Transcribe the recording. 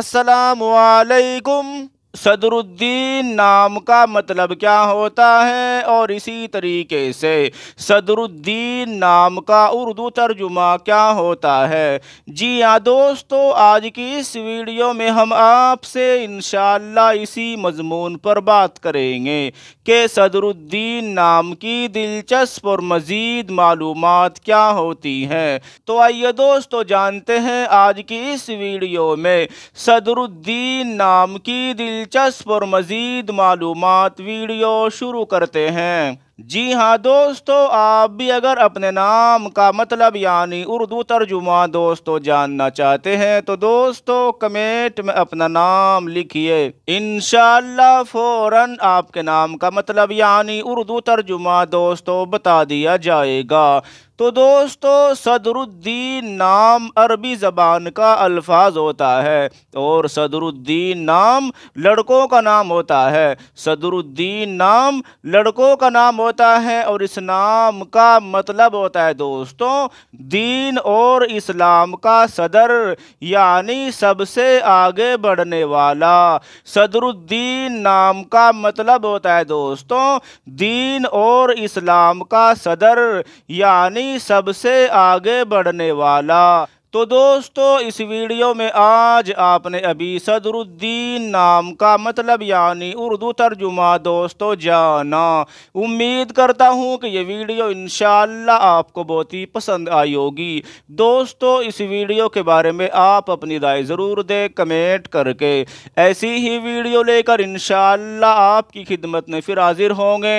असलकुम सदरुद्दीन नाम का मतलब क्या होता है और इसी तरीके से सदरुद्दीन नाम का उर्दू तर्जुमा क्या होता है जी हाँ दोस्तों आज की इस वीडियो में हम आपसे इन इसी मजमून पर बात करेंगे कि सदरुद्दीन नाम की दिलचस्प और मज़ीद मालूम क्या होती हैं तो आइए दोस्तों जानते हैं आज की इस वीडियो में सदरुद्दीन नाम की दिल दिलचस्प और मज़ीद मालूम वीडियो शुरू करते हैं जी हाँ दोस्तों आप भी अगर अपने नाम का मतलब यानी उर्दू तर्जुमा दोस्तों जानना चाहते हैं तो दोस्तों कमेंट में अपना नाम लिखिए इन फौरन आपके नाम का मतलब यानी उर्दू तर्जुमा दोस्तों बता दिया जाएगा तो दोस्तों सदरुद्दीन नाम अरबी ज़बान का अल्फाज होता है और सदरुद्दीन नाम लड़कों का नाम होता है सदरुद्दीन नाम लड़कों का नाम होता है और इस नाम का मतलब होता है दोस्तों दीन और इस्लाम का सदर यानी सबसे आगे बढ़ने वाला सदरुद्दीन नाम का मतलब होता है दोस्तों दीन और इस्लाम का सदर यानी यानी सबसे आगे बढ़ने वाला तो दोस्तों इस वीडियो में आज आपने अभी सदरुद्दीन नाम का मतलब यानी उर्दू तर्जुमा दोस्तों जाना उम्मीद करता हूँ कि ये वीडियो इन आपको बहुत ही पसंद आई होगी दोस्तों इस वीडियो के बारे में आप अपनी राय ज़रूर दें कमेंट करके ऐसी ही वीडियो लेकर इन आपकी खिदमत में फिर हाजिर होंगे